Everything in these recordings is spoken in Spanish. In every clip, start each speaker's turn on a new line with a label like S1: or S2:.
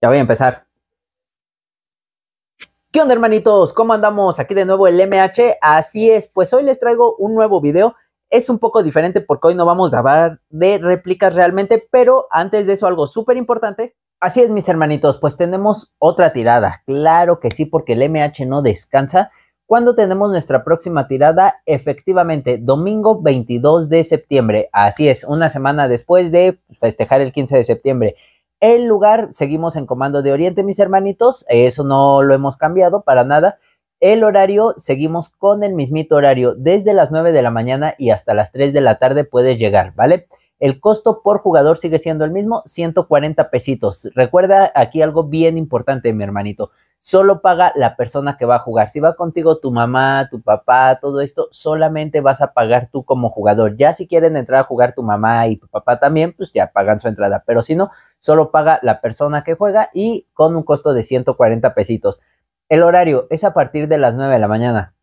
S1: Ya voy a empezar. ¿Qué onda hermanitos? ¿Cómo andamos? Aquí de nuevo el MH. Así es, pues hoy les traigo un nuevo video. Es un poco diferente porque hoy no vamos a hablar de réplicas realmente, pero antes de eso algo súper importante. Así es mis hermanitos, pues tenemos otra tirada. Claro que sí, porque el MH no descansa. ¿Cuándo tenemos nuestra próxima tirada? Efectivamente, domingo 22 de septiembre. Así es, una semana después de festejar el 15 de septiembre. El lugar, seguimos en Comando de Oriente, mis hermanitos, eso no lo hemos cambiado para nada. El horario, seguimos con el mismito horario, desde las 9 de la mañana y hasta las 3 de la tarde puedes llegar, ¿vale? El costo por jugador sigue siendo el mismo, 140 pesitos. Recuerda aquí algo bien importante, mi hermanito solo paga la persona que va a jugar. Si va contigo tu mamá, tu papá, todo esto, solamente vas a pagar tú como jugador. Ya si quieren entrar a jugar tu mamá y tu papá también, pues ya pagan su entrada. Pero si no, solo paga la persona que juega y con un costo de 140 pesitos. El horario es a partir de las 9 de la mañana.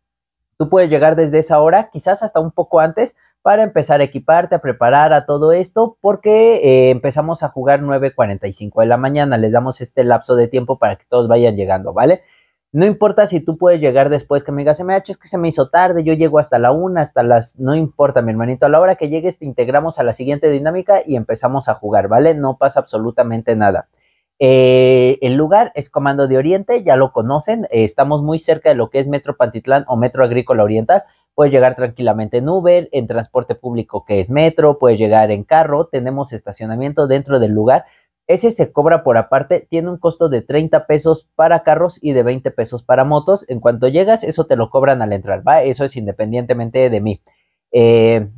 S1: Tú puedes llegar desde esa hora, quizás hasta un poco antes, para empezar a equiparte, a preparar a todo esto, porque eh, empezamos a jugar 9.45 de la mañana. Les damos este lapso de tiempo para que todos vayan llegando, ¿vale? No importa si tú puedes llegar después que me digas, MH, es que se me hizo tarde, yo llego hasta la una, hasta las... No importa, mi hermanito, a la hora que llegues te integramos a la siguiente dinámica y empezamos a jugar, ¿vale? No pasa absolutamente nada. Eh, el lugar es Comando de Oriente, ya lo conocen, eh, estamos muy cerca de lo que es Metro Pantitlán o Metro Agrícola Oriental, Puedes llegar tranquilamente en Uber, en transporte público que es metro, puedes llegar en carro, tenemos estacionamiento dentro del lugar. Ese se cobra por aparte, tiene un costo de 30 pesos para carros y de 20 pesos para motos. En cuanto llegas, eso te lo cobran al entrar, ¿va? Eso es independientemente de mí. Eh,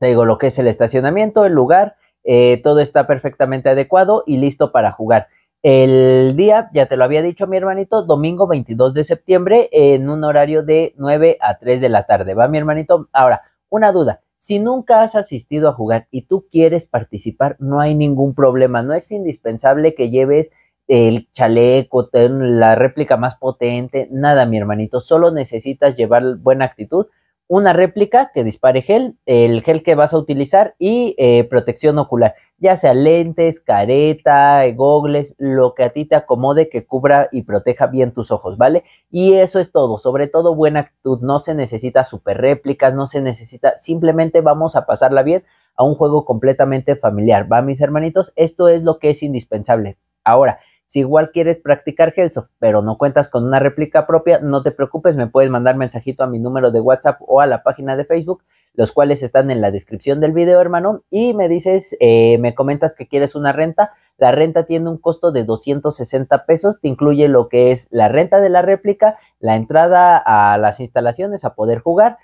S1: te digo, lo que es el estacionamiento, el lugar, eh, todo está perfectamente adecuado y listo para jugar. El día, ya te lo había dicho mi hermanito, domingo 22 de septiembre en un horario de 9 a 3 de la tarde. ¿Va mi hermanito? Ahora, una duda. Si nunca has asistido a jugar y tú quieres participar, no hay ningún problema. No es indispensable que lleves el chaleco, la réplica más potente, nada, mi hermanito. Solo necesitas llevar buena actitud una réplica que dispare gel, el gel que vas a utilizar y eh, protección ocular, ya sea lentes, careta, gogles, lo que a ti te acomode que cubra y proteja bien tus ojos, ¿vale? Y eso es todo, sobre todo buena actitud, no se necesita super réplicas, no se necesita, simplemente vamos a pasarla bien a un juego completamente familiar, ¿va mis hermanitos? Esto es lo que es indispensable. Ahora, si igual quieres practicar Hellsoft, pero no cuentas con una réplica propia, no te preocupes, me puedes mandar mensajito a mi número de WhatsApp o a la página de Facebook, los cuales están en la descripción del video, hermano, y me dices, eh, me comentas que quieres una renta. La renta tiene un costo de 260 pesos, te incluye lo que es la renta de la réplica, la entrada a las instalaciones a poder jugar,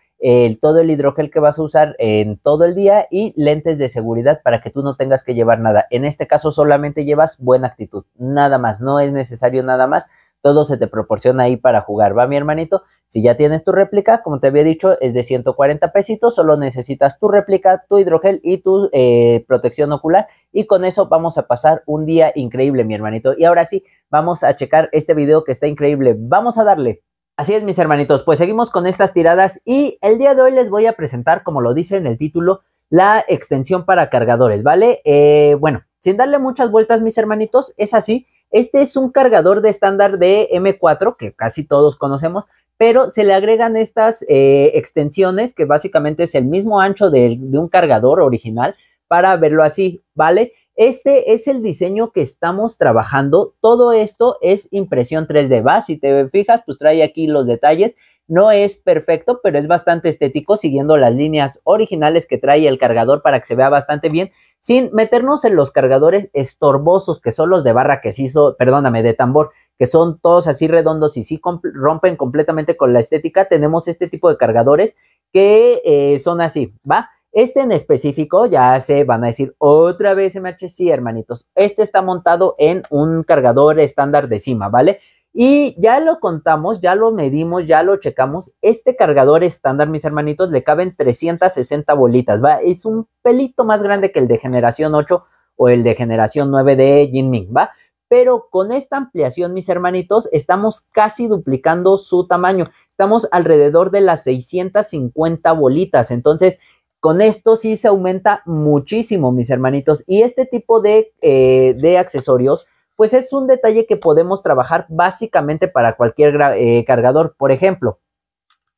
S1: todo el hidrogel que vas a usar en todo el día y lentes de seguridad para que tú no tengas que llevar nada. En este caso solamente llevas buena actitud, nada más, no es necesario nada más. Todo se te proporciona ahí para jugar, ¿va mi hermanito? Si ya tienes tu réplica, como te había dicho, es de 140 pesitos, solo necesitas tu réplica, tu hidrogel y tu eh, protección ocular y con eso vamos a pasar un día increíble, mi hermanito. Y ahora sí, vamos a checar este video que está increíble. Vamos a darle. Así es, mis hermanitos, pues seguimos con estas tiradas y el día de hoy les voy a presentar, como lo dice en el título, la extensión para cargadores, ¿vale? Eh, bueno, sin darle muchas vueltas, mis hermanitos, es así. Este es un cargador de estándar de M4 que casi todos conocemos, pero se le agregan estas eh, extensiones que básicamente es el mismo ancho de un cargador original para verlo así, ¿vale? Este es el diseño que estamos trabajando. Todo esto es impresión 3D. Va, si te fijas, pues trae aquí los detalles. No es perfecto, pero es bastante estético siguiendo las líneas originales que trae el cargador para que se vea bastante bien, sin meternos en los cargadores estorbosos que son los de barra que se hizo, perdóname, de tambor, que son todos así redondos y sí rompen completamente con la estética. Tenemos este tipo de cargadores que eh, son así, ¿va? Este en específico, ya se van a decir otra vez MHC, hermanitos. Este está montado en un cargador estándar de cima, ¿vale? Y ya lo contamos, ya lo medimos, ya lo checamos. Este cargador estándar, mis hermanitos, le caben 360 bolitas, ¿va? Es un pelito más grande que el de generación 8 o el de generación 9 de Jinming, ¿va? Pero con esta ampliación, mis hermanitos, estamos casi duplicando su tamaño. Estamos alrededor de las 650 bolitas. Entonces, con esto sí se aumenta muchísimo, mis hermanitos. Y este tipo de, eh, accesorios, pues es un detalle que podemos trabajar básicamente para cualquier eh, cargador. Por ejemplo,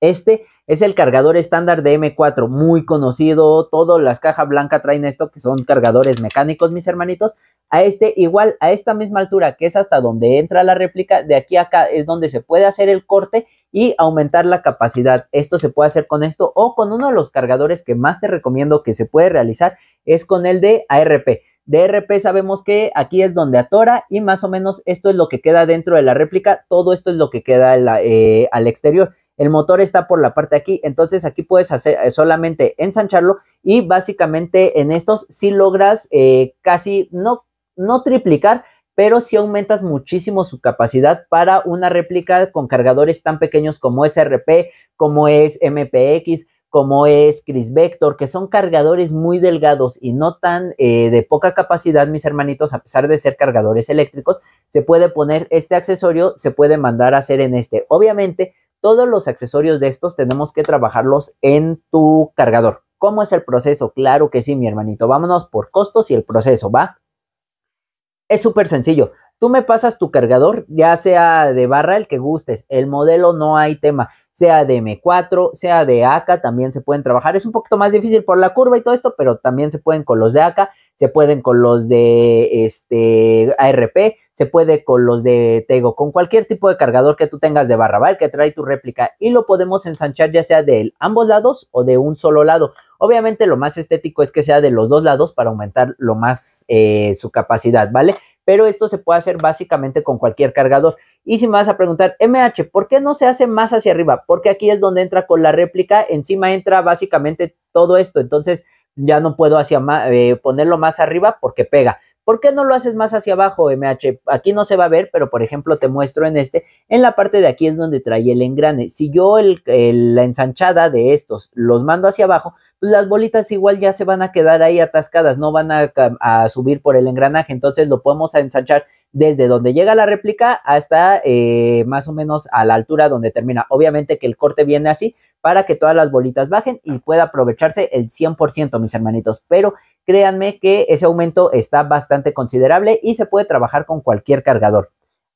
S1: este es el cargador estándar de M4, muy conocido. Todas las cajas blancas traen esto, que son cargadores mecánicos, mis hermanitos. A este, igual, a esta misma altura, que es hasta donde entra la réplica, de aquí acá es donde se puede hacer el corte y aumentar la capacidad. Esto se puede hacer con esto o con uno de los cargadores que más te recomiendo que se puede realizar, es con el de ARP. De ARP sabemos que aquí es donde atora y más o menos esto es lo que queda dentro de la réplica, todo esto es lo que queda eh, al exterior. El motor está por la parte aquí, entonces aquí puedes hacer eh, solamente ensancharlo y básicamente en estos sí logras eh, casi, no, no triplicar, pero sí aumentas muchísimo su capacidad para una réplica con cargadores tan pequeños como srp como es MPX, como es Chris Vector, que son cargadores muy delgados y no tan eh, de poca capacidad, mis hermanitos, a pesar de ser cargadores eléctricos, se puede poner este accesorio, se puede mandar a hacer en este. Obviamente, todos los accesorios de estos tenemos que trabajarlos en tu cargador. ¿Cómo es el proceso? Claro que sí, mi hermanito. Vámonos por costos y el proceso, ¿va? Es súper sencillo. Tú me pasas tu cargador, ya sea de barra el que gustes, el modelo no hay tema, sea de M4, sea de AK, también se pueden trabajar. Es un poquito más difícil por la curva y todo esto, pero también se pueden con los de AK, se pueden con los de este ARP, se puede con los de Tego, con cualquier tipo de cargador que tú tengas de barra, ¿vale? Que trae tu réplica y lo podemos ensanchar ya sea de ambos lados o de un solo lado. Obviamente lo más estético es que sea de los dos lados para aumentar lo más eh, su capacidad, ¿vale? Pero esto se puede hacer básicamente con cualquier cargador. Y si me vas a preguntar, MH, ¿por qué no se hace más hacia arriba? Porque aquí es donde entra con la réplica, encima entra básicamente todo esto. Entonces ya no puedo hacia eh, ponerlo más arriba porque pega. ¿Por qué no lo haces más hacia abajo, MH? Aquí no se va a ver, pero por ejemplo te muestro en este, en la parte de aquí es donde trae el engrane. Si yo el, la ensanchada de estos los mando hacia abajo, pues las bolitas igual ya se van a quedar ahí atascadas, no van a, a subir por el engranaje, entonces lo podemos ensanchar desde donde llega la réplica hasta eh, más o menos a la altura donde termina. Obviamente que el corte viene así para que todas las bolitas bajen y pueda aprovecharse el 100%, mis hermanitos. Pero créanme que ese aumento está bastante considerable y se puede trabajar con cualquier cargador.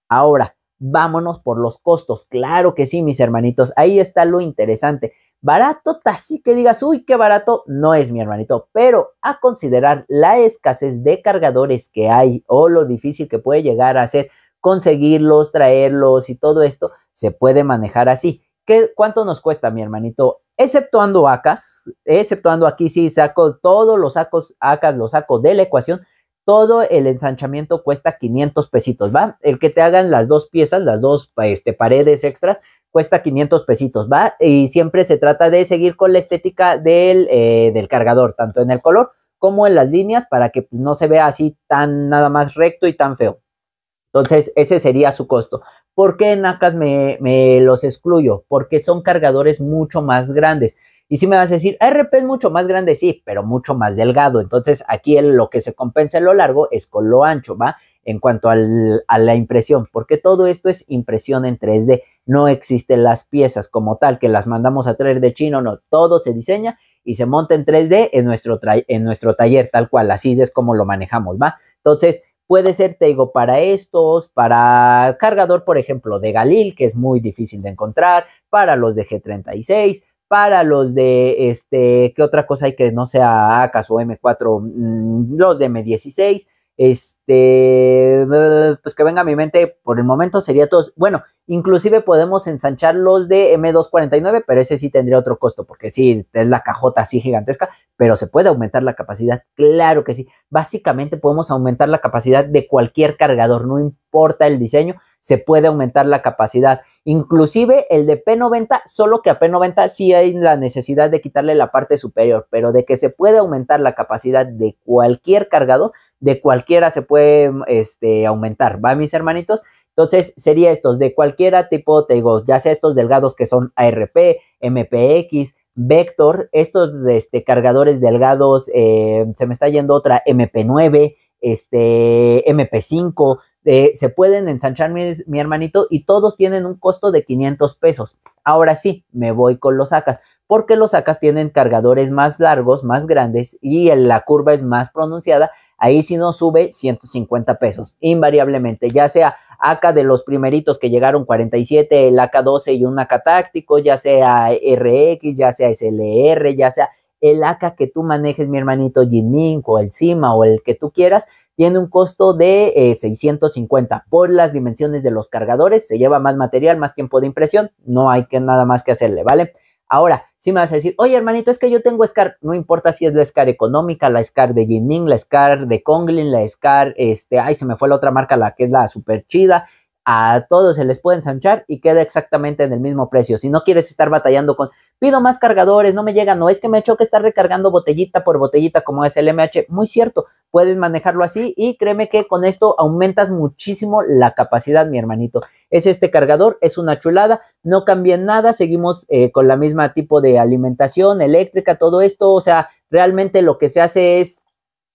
S1: Ahora, vámonos por los costos. Claro que sí, mis hermanitos, ahí está lo interesante. Barato, así que digas, uy, qué barato, no es mi hermanito, pero a considerar la escasez de cargadores que hay o lo difícil que puede llegar a ser conseguirlos, traerlos y todo esto, se puede manejar así. ¿Qué, ¿Cuánto nos cuesta, mi hermanito? Exceptuando ACAS, exceptuando aquí sí saco todos los sacos, ACAS los saco de la ecuación, todo el ensanchamiento cuesta 500 pesitos, ¿va? El que te hagan las dos piezas, las dos este, paredes extras, cuesta 500 pesitos, ¿va? Y siempre se trata de seguir con la estética del, eh, del cargador, tanto en el color como en las líneas, para que pues, no se vea así tan nada más recto y tan feo. Entonces, ese sería su costo. ¿Por qué en ACAS me, me los excluyo? Porque son cargadores mucho más grandes. Y si me vas a decir, ¿RP es mucho más grande, sí, pero mucho más delgado. Entonces aquí lo que se compensa en lo largo es con lo ancho, ¿va? En cuanto a la impresión, porque todo esto es impresión en 3D. No existen las piezas como tal que las mandamos a traer de chino, no. Todo se diseña y se monta en 3D en nuestro, en nuestro taller, tal cual. Así es como lo manejamos, ¿va? Entonces, Puede ser, te digo, para estos, para cargador, por ejemplo, de Galil, que es muy difícil de encontrar, para los de G36, para los de este, ¿qué otra cosa hay que no sea ACAS o M4? Mm, los de M16, este, pues que venga a mi mente por el momento sería todos. Bueno, inclusive podemos ensanchar los de M249, pero ese sí tendría otro costo, porque sí, es la cajota así gigantesca, pero se puede aumentar la capacidad, claro que sí. Básicamente podemos aumentar la capacidad de cualquier cargador, no importa el diseño, se puede aumentar la capacidad. Inclusive el de P90, solo que a P90 sí hay la necesidad de quitarle la parte superior, pero de que se puede aumentar la capacidad de cualquier cargador, de cualquiera se puede este, aumentar, ¿va, mis hermanitos? Entonces, sería estos de cualquiera tipo, te digo, ya sea estos delgados que son ARP, MPX, Vector, estos este, cargadores delgados, eh, se me está yendo otra MP9, este, MP5, eh, se pueden ensanchar mi hermanito y todos tienen un costo de 500 pesos. Ahora sí, me voy con los sacas porque los sacas tienen cargadores más largos, más grandes y la curva es más pronunciada. Ahí si no sube 150 pesos, invariablemente, ya sea AK de los primeritos que llegaron 47, el AK12 y un AK táctico, ya sea RX, ya sea SLR, ya sea el AK que tú manejes, mi hermanito Jinming o el Cima o el que tú quieras, tiene un costo de 650 eh, por las dimensiones de los cargadores, se lleva más material, más tiempo de impresión, no hay que nada más que hacerle, ¿vale? Ahora, si me vas a decir, oye hermanito, es que yo tengo SCAR, no importa si es la SCAR económica, la SCAR de Jinming, la SCAR de Konglin, la SCAR, este, ay, se me fue la otra marca, la que es la super chida, a todos se les puede ensanchar y queda exactamente en el mismo precio. Si no quieres estar batallando con, pido más cargadores, no me llegan, no es que me choque estar recargando botellita por botellita como es el MH. Muy cierto, puedes manejarlo así y créeme que con esto aumentas muchísimo la capacidad, mi hermanito. Es este cargador, es una chulada, no cambien nada, seguimos eh, con la misma tipo de alimentación eléctrica, todo esto, o sea, realmente lo que se hace es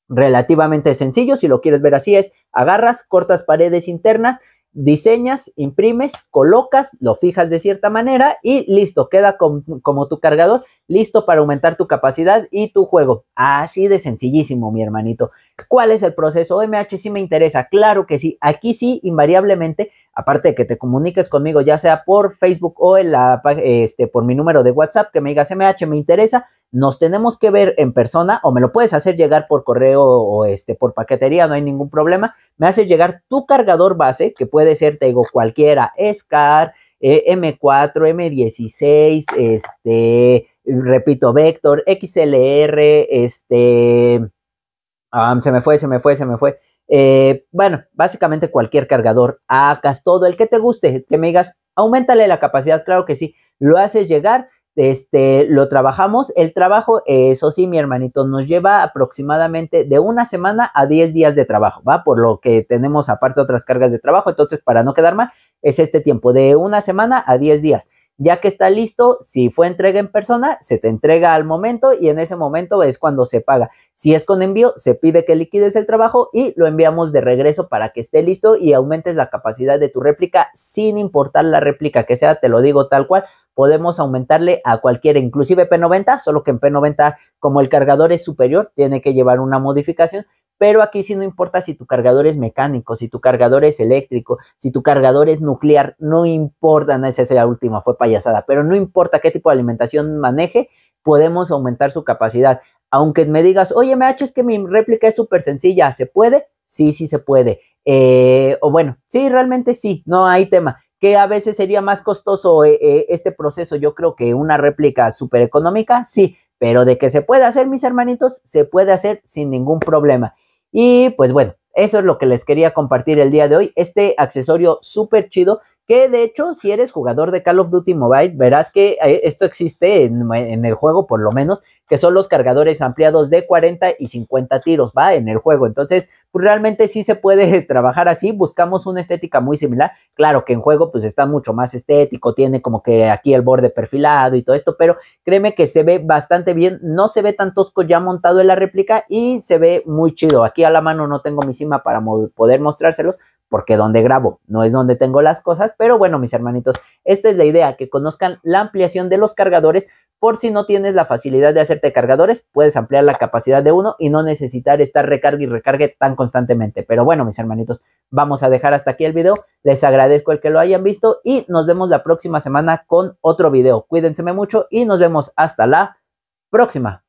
S1: relativamente sencillo, si lo quieres ver así es, agarras, cortas paredes internas, diseñas, imprimes, colocas, lo fijas de cierta manera y listo, queda como tu cargador, listo para aumentar tu capacidad y tu juego. Así de sencillísimo, mi hermanito. ¿Cuál es el proceso? ¿OMH sí me interesa, claro que sí. Aquí sí, invariablemente aparte de que te comuniques conmigo, ya sea por Facebook o en la, este, por mi número de WhatsApp, que me digas MH, me interesa, nos tenemos que ver en persona o me lo puedes hacer llegar por correo o este, por paquetería, no hay ningún problema. Me hace llegar tu cargador base, que puede ser, te digo, cualquiera, SCAR, M4, eh, M16, este, repito, Vector, XLR, este, ah, se me fue, se me fue, se me fue eh, bueno, básicamente cualquier cargador, hagas todo el que te guste, que me digas, aumentale la capacidad, claro que sí, lo haces llegar, este, lo trabajamos, el trabajo, eso sí, mi hermanito, nos lleva aproximadamente de una semana a 10 días de trabajo, ¿va? Por lo que tenemos aparte otras cargas de trabajo, entonces para no quedar mal, es este tiempo, de una semana a 10 días. Ya que está listo, si fue entrega en persona, se te entrega al momento y en ese momento es cuando se paga. Si es con envío, se pide que liquides el trabajo y lo enviamos de regreso para que esté listo y aumentes la capacidad de tu réplica sin importar la réplica que sea, te lo digo tal cual, podemos aumentarle a cualquiera, inclusive P90, solo que en P90 como el cargador es superior, tiene que llevar una modificación, pero aquí sí no importa si tu cargador es mecánico, si tu cargador es eléctrico, si tu cargador es nuclear, no importa, no esa es la última, fue payasada, pero no importa qué tipo de alimentación maneje, podemos aumentar su capacidad. Aunque me digas, oye, MH, es que mi réplica es súper sencilla, ¿se puede? Sí, sí se puede. Eh, o bueno, sí, realmente sí, no hay tema que a veces sería más costoso eh, eh, este proceso, yo creo que una réplica súper económica, sí, pero de que se puede hacer, mis hermanitos, se puede hacer sin ningún problema. Y pues bueno, eso es lo que les quería compartir el día de hoy. Este accesorio súper chido que de hecho, si eres jugador de Call of Duty Mobile, verás que eh, esto existe en, el juego, por lo menos, que son los cargadores ampliados de 40 y 50 tiros, va en el juego. Entonces, pues realmente sí se puede trabajar así. Buscamos una estética muy similar. Claro que en juego, pues está mucho más estético, tiene como que aquí el borde perfilado y todo esto, pero créeme que se ve bastante bien. No se ve tan tosco ya montado en la réplica y se ve muy chido. Aquí a la mano no tengo mi cima para poder mostrárselos, porque donde grabo no es donde tengo las cosas, pero bueno, mis hermanitos, esta es la idea, que conozcan la ampliación de los cargadores, por si no tienes la facilidad de hacerte cargadores, puedes ampliar la capacidad de uno y no necesitar estar recargue y recargue tan constantemente. Pero bueno, mis hermanitos, vamos a dejar hasta aquí el video. Les agradezco el que lo hayan visto y nos vemos la próxima semana con otro video. Cuídense mucho y nos vemos hasta la próxima.